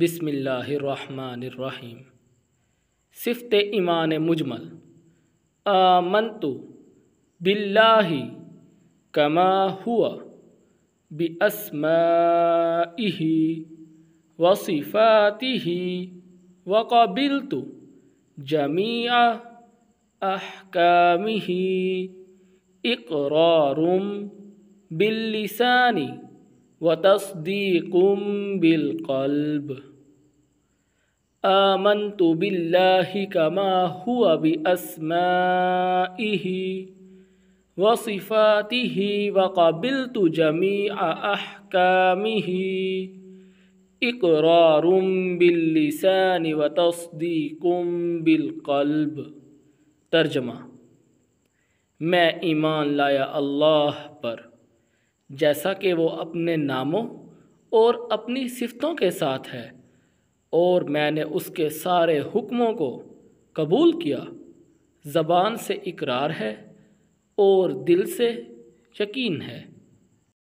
بسم اللہ الرحمن الرحیم صفت ایمان مجمل آمنت باللہ کما ہوا بسمی وصفاتِی وقبلت قبل تو جمع آحکامی اقرار و تصدی کم آمنت قلب تو کما ہو اب اسم وقبلت و صفاتی و قابل تمی آح و تسدی کم قلب ترجمہ میں ایمان لایا اللہ پر جیسا کہ وہ اپنے ناموں اور اپنی صفتوں کے ساتھ ہے اور میں نے اس کے سارے حکموں کو قبول کیا زبان سے اقرار ہے اور دل سے یقین ہے